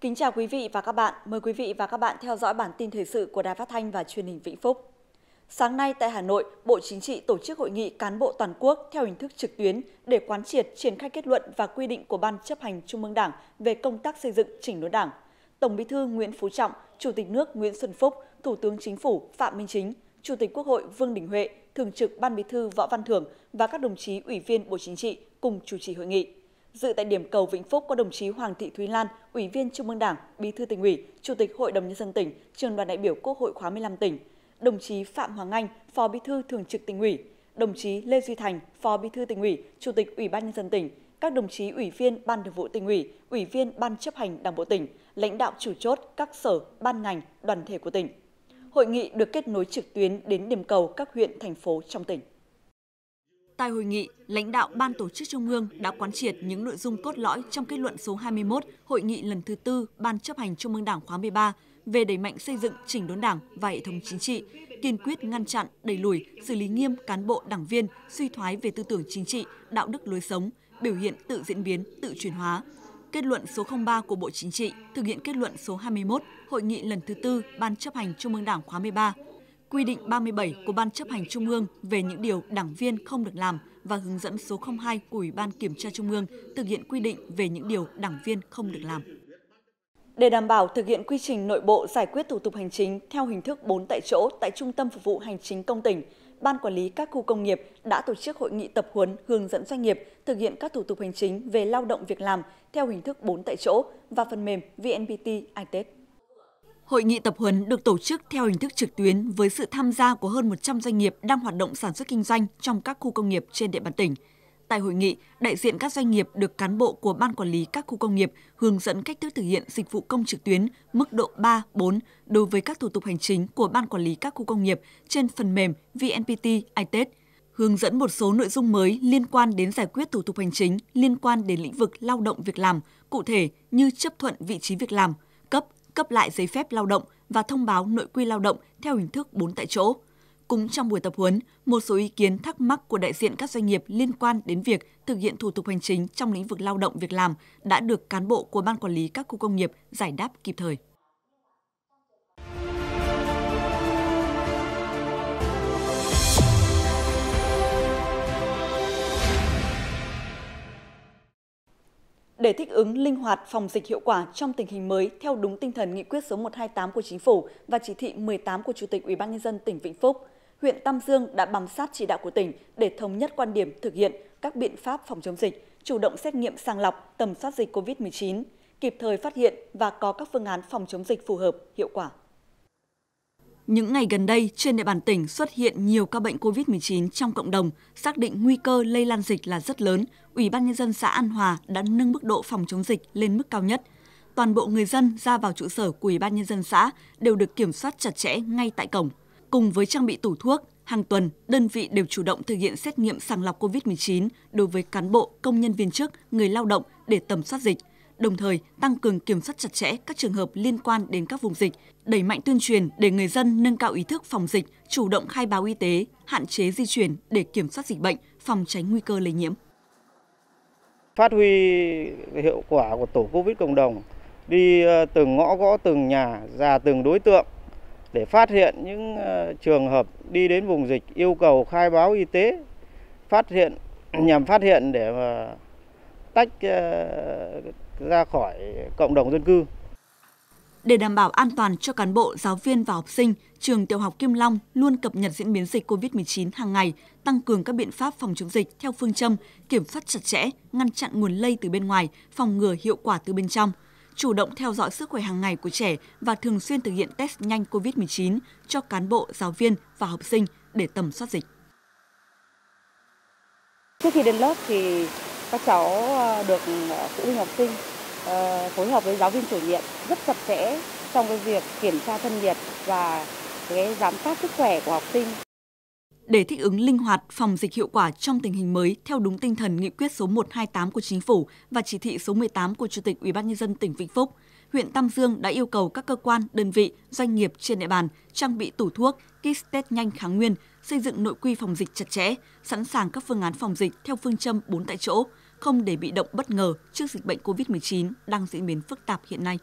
Kính chào quý vị và các bạn. Mời quý vị và các bạn theo dõi bản tin thời sự của Đài Phát Thanh và Truyền hình Vĩnh Phúc. Sáng nay tại Hà Nội, Bộ Chính trị tổ chức hội nghị cán bộ toàn quốc theo hình thức trực tuyến để quán triệt triển khai kết luận và quy định của Ban chấp hành Trung ương Đảng về công tác xây dựng chỉnh đốn Đảng. Tổng bí thư Nguyễn Phú Trọng, Chủ tịch nước Nguyễn Xuân Phúc, Thủ tướng Chính phủ Phạm Minh Chính, Chủ tịch Quốc hội Vương Đình Huệ, Thường trực Ban bí thư Võ Văn Thưởng và các đồng chí Ủy viên Bộ Chính trị cùng chủ trì hội nghị. Dự tại điểm cầu Vĩnh Phúc có đồng chí Hoàng Thị Thúy Lan, Ủy viên Trung ương Đảng, Bí thư tỉnh ủy, Chủ tịch Hội đồng nhân dân tỉnh, Trường đoàn đại biểu Quốc hội khóa 15 tỉnh, đồng chí Phạm Hoàng Anh, Phó Bí thư Thường trực tỉnh ủy, đồng chí Lê Duy Thành, Phó Bí thư tỉnh ủy, Chủ tịch Ủy ban nhân dân tỉnh, các đồng chí ủy viên Ban Thường vụ tỉnh ủy, ủy viên Ban chấp hành Đảng bộ tỉnh, lãnh đạo chủ chốt các sở, ban ngành, đoàn thể của tỉnh. Hội nghị được kết nối trực tuyến đến điểm cầu các huyện thành phố trong tỉnh. Tại hội nghị, lãnh đạo Ban tổ chức Trung ương đã quán triệt những nội dung cốt lõi trong kết luận số 21 Hội nghị lần thứ tư Ban chấp hành Trung ương Đảng khóa 13 về đẩy mạnh xây dựng chỉnh đốn Đảng và hệ thống chính trị, kiên quyết ngăn chặn, đẩy lùi, xử lý nghiêm cán bộ đảng viên suy thoái về tư tưởng chính trị, đạo đức lối sống, biểu hiện tự diễn biến, tự chuyển hóa. Kết luận số 03 của Bộ Chính trị thực hiện kết luận số 21 Hội nghị lần thứ tư Ban chấp hành Trung ương Đảng khóa 13 quy định 37 của Ban chấp hành Trung ương về những điều đảng viên không được làm và hướng dẫn số 02 của Ủy ban Kiểm tra Trung ương thực hiện quy định về những điều đảng viên không được làm. Để đảm bảo thực hiện quy trình nội bộ giải quyết thủ tục hành chính theo hình thức 4 tại chỗ tại Trung tâm Phục vụ Hành chính Công tỉnh, Ban Quản lý các khu công nghiệp đã tổ chức hội nghị tập huấn hướng dẫn doanh nghiệp thực hiện các thủ tục hành chính về lao động việc làm theo hình thức 4 tại chỗ và phần mềm VNPT iTech. Hội nghị tập huấn được tổ chức theo hình thức trực tuyến với sự tham gia của hơn 100 doanh nghiệp đang hoạt động sản xuất kinh doanh trong các khu công nghiệp trên địa bàn tỉnh. Tại hội nghị, đại diện các doanh nghiệp được cán bộ của Ban Quản lý các khu công nghiệp hướng dẫn cách thức thực hiện dịch vụ công trực tuyến mức độ 3, 4 đối với các thủ tục hành chính của Ban Quản lý các khu công nghiệp trên phần mềm VNPT iTest, hướng dẫn một số nội dung mới liên quan đến giải quyết thủ tục hành chính liên quan đến lĩnh vực lao động việc làm, cụ thể như chấp thuận vị trí việc làm – cấp lại giấy phép lao động và thông báo nội quy lao động theo hình thức bốn tại chỗ. Cũng trong buổi tập huấn, một số ý kiến thắc mắc của đại diện các doanh nghiệp liên quan đến việc thực hiện thủ tục hành chính trong lĩnh vực lao động việc làm đã được cán bộ của Ban Quản lý các khu công nghiệp giải đáp kịp thời. để thích ứng linh hoạt phòng dịch hiệu quả trong tình hình mới theo đúng tinh thần nghị quyết số 128 của Chính phủ và chỉ thị 18 của Chủ tịch UBND tỉnh Vĩnh Phúc, huyện Tam Dương đã bám sát chỉ đạo của tỉnh để thống nhất quan điểm thực hiện các biện pháp phòng chống dịch, chủ động xét nghiệm sàng lọc, tầm soát dịch COVID-19, kịp thời phát hiện và có các phương án phòng chống dịch phù hợp, hiệu quả. Những ngày gần đây, trên địa bàn tỉnh xuất hiện nhiều ca bệnh COVID-19 trong cộng đồng, xác định nguy cơ lây lan dịch là rất lớn. Ủy ban Nhân dân xã An Hòa đã nâng mức độ phòng chống dịch lên mức cao nhất. Toàn bộ người dân ra vào trụ sở của Ủy ban Nhân dân xã đều được kiểm soát chặt chẽ ngay tại cổng. Cùng với trang bị tủ thuốc, hàng tuần, đơn vị đều chủ động thực hiện xét nghiệm sàng lọc COVID-19 đối với cán bộ, công nhân viên chức, người lao động để tầm soát dịch – đồng thời tăng cường kiểm soát chặt chẽ các trường hợp liên quan đến các vùng dịch, đẩy mạnh tuyên truyền để người dân nâng cao ý thức phòng dịch, chủ động khai báo y tế, hạn chế di chuyển để kiểm soát dịch bệnh, phòng tránh nguy cơ lây nhiễm. Phát huy hiệu quả của tổ Covid cộng đồng, đi ờ, từng ngõ gõ từng nhà, ra từng đối tượng để phát hiện những ờ, trường hợp đi đến vùng dịch yêu cầu khai báo y tế, phát hiện nhằm phát hiện để mà tách ờ, ra khỏi cộng đồng dân cư. Để đảm bảo an toàn cho cán bộ, giáo viên và học sinh, trường tiểu học Kim Long luôn cập nhật diễn biến dịch COVID-19 hàng ngày, tăng cường các biện pháp phòng chống dịch theo phương châm kiểm soát chặt chẽ, ngăn chặn nguồn lây từ bên ngoài, phòng ngừa hiệu quả từ bên trong chủ động theo dõi sức khỏe hàng ngày của trẻ và thường xuyên thực hiện test nhanh COVID-19 cho cán bộ, giáo viên và học sinh để tầm soát dịch. Trước khi đến lớp thì các cháu ờ, được ờ, phụ huynh học sinh ờ, phối hợp với giáo viên chủ nhiệm rất chặt chẽ trong cái việc kiểm tra thân nhiệt và cái giám sát sức khỏe của học sinh. Để thích ứng linh hoạt phòng dịch hiệu quả trong tình hình mới theo đúng tinh thần nghị quyết số 128 của chính phủ và chỉ thị số 18 của Chủ tịch Ủy ban nhân dân tỉnh Vĩnh Phúc, huyện Tam Dương đã yêu cầu các cơ quan, đơn vị, doanh nghiệp trên địa bàn trang bị tủ thuốc, kit test nhanh kháng nguyên, xây dựng nội quy phòng dịch chặt chẽ, sẵn sàng các phương án phòng dịch theo phương châm 4 tại chỗ, không để bị động bất ngờ trước dịch bệnh COVID-19 đang diễn biến phức tạp hiện nay.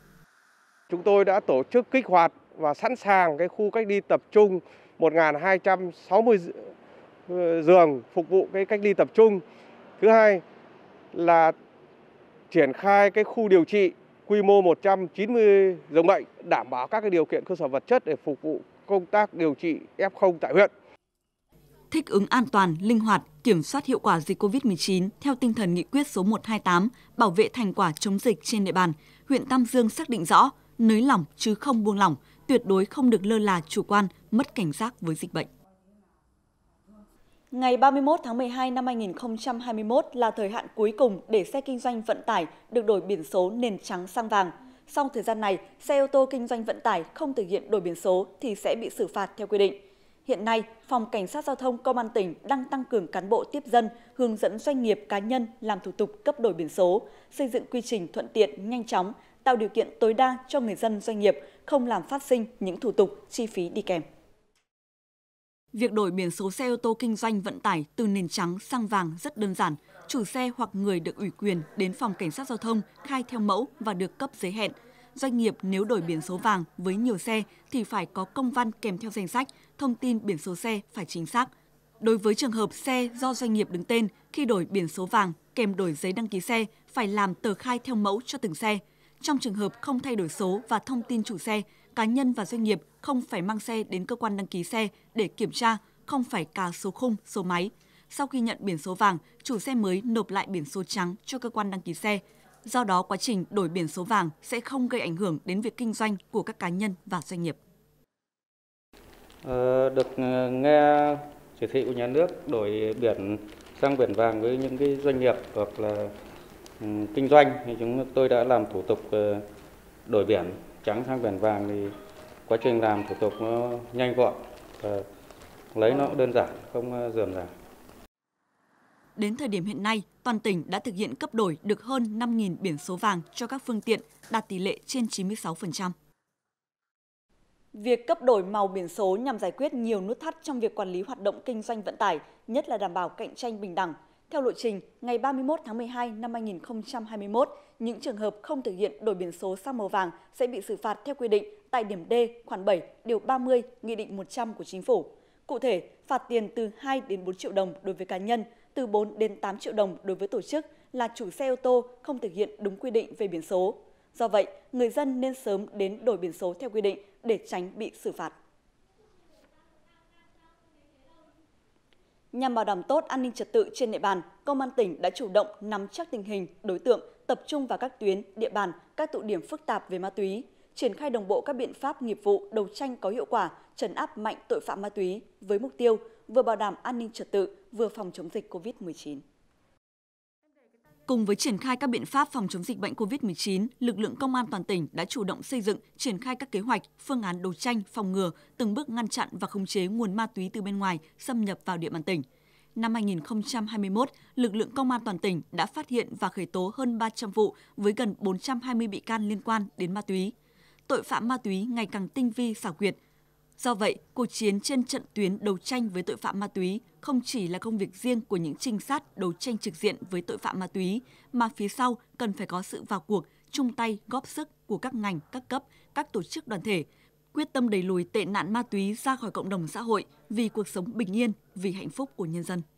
Chúng tôi đã tổ chức kích hoạt và sẵn sàng cái khu cách ly tập trung 1.260 ờ, giường phục vụ cái cách ly tập trung. Thứ hai là triển khai cái khu điều trị quy mô 190 giường bệnh, đảm bảo các điều kiện cơ sở vật chất để phục vụ công tác điều trị F0 tại huyện. Thích ứng an toàn, linh hoạt, kiểm soát hiệu quả dịch COVID-19 theo tinh thần nghị quyết số 128 bảo vệ thành quả chống dịch trên địa bàn, huyện Tam Dương xác định rõ nới lỏng chứ không buông lỏng, tuyệt đối không được lơ là chủ quan, mất cảnh giác với dịch bệnh. Ngày 31 tháng 12 năm 2021 là thời hạn cuối cùng để xe kinh doanh vận tải được đổi biển số nền trắng sang vàng. Sau thời gian này, xe ô tô kinh doanh vận tải không thực hiện đổi biển số thì sẽ bị xử phạt theo quy định. Hiện nay, Phòng Cảnh sát Giao thông Công an tỉnh đang tăng cường cán bộ tiếp dân, hướng dẫn doanh nghiệp cá nhân làm thủ tục cấp đổi biển số, xây dựng quy trình thuận tiện, nhanh chóng, tạo điều kiện tối đa cho người dân doanh nghiệp không làm phát sinh những thủ tục chi phí đi kèm. Việc đổi biển số xe ô tô kinh doanh vận tải từ nền trắng sang vàng rất đơn giản. Chủ xe hoặc người được ủy quyền đến phòng cảnh sát giao thông khai theo mẫu và được cấp giấy hẹn. Doanh nghiệp nếu đổi biển số vàng với nhiều xe thì phải có công văn kèm theo danh sách, thông tin biển số xe phải chính xác. Đối với trường hợp xe do doanh nghiệp đứng tên, khi đổi biển số vàng kèm đổi giấy đăng ký xe phải làm tờ khai theo mẫu cho từng xe. Trong trường hợp không thay đổi số và thông tin chủ xe cá nhân và doanh nghiệp không phải mang xe đến cơ quan đăng ký xe để kiểm tra, không phải cà số khung, số máy. Sau khi nhận biển số vàng, chủ xe mới nộp lại biển số trắng cho cơ quan đăng ký xe. Do đó, quá trình đổi biển số vàng sẽ không gây ảnh hưởng đến việc kinh doanh của các cá nhân và doanh nghiệp. Ờ, được ờ, nghe chỉ thị của nhà nước đổi biển sang biển vàng với những cái doanh nghiệp hoặc là ừ, kinh doanh thì chúng tôi đã làm thủ tục ờ, đổi biển trắng sang biển vàng thì quá trình làm thủ tục nó nhanh gọn và lấy nó đơn giản, không ờ, dườm rà. Đến thời điểm hiện nay, toàn tỉnh đã thực hiện cấp đổi được hơn 5.000 biển số vàng cho các phương tiện, đạt tỷ lệ trên 96%. Việc cấp đổi màu biển số nhằm giải quyết nhiều nút thắt trong việc quản lý hoạt động kinh doanh vận tải, nhất là đảm bảo cạnh tranh bình đẳng – theo lộ trình, ngày 31 tháng 12 năm 2021, những trường hợp không thực hiện đổi biển số sang màu vàng sẽ bị xử phạt theo quy định tại điểm D khoản 7 điều 30 Nghị định 100 của Chính phủ. Cụ thể, phạt tiền từ 2 đến 4 triệu đồng đối với cá nhân, từ 4 đến 8 triệu đồng đối với tổ chức là chủ xe ô tô không thực hiện đúng quy định về biển số. Do vậy, người dân nên sớm đến đổi biển số theo quy định để tránh bị xử phạt. Nhằm bảo đảm tốt an ninh trật tự trên địa bàn, Công an tỉnh đã chủ động nắm chắc tình hình, đối tượng, tập trung vào các tuyến, địa bàn, các tụ điểm phức tạp về ma túy, triển khai đồng bộ các biện pháp nghiệp vụ đấu tranh có hiệu quả, trấn áp mạnh tội phạm ma túy với mục tiêu vừa bảo đảm an ninh trật tự, vừa phòng chống dịch COVID-19. Cùng với triển khai các biện pháp phòng chống dịch bệnh COVID-19, lực lượng công an toàn tỉnh đã chủ động xây dựng, triển khai các kế hoạch, phương án đấu tranh, phòng ngừa, từng bước ngăn chặn và khống chế nguồn ma túy từ bên ngoài xâm nhập vào địa bàn tỉnh. Năm 2021, lực lượng công an toàn tỉnh đã phát hiện và khởi tố hơn 300 vụ với gần 420 bị can liên quan đến ma túy. Tội phạm ma túy ngày càng tinh vi xảo quyệt, Do vậy, cuộc chiến trên trận tuyến đấu tranh với tội phạm ma túy không chỉ là công việc riêng của những trinh sát đấu tranh trực diện với tội phạm ma túy, mà phía sau cần phải có sự vào cuộc, chung tay góp sức của các ngành, các cấp, các tổ chức đoàn thể, quyết tâm đẩy lùi tệ nạn ma túy ra khỏi cộng đồng xã hội vì cuộc sống bình yên, vì hạnh phúc của nhân dân.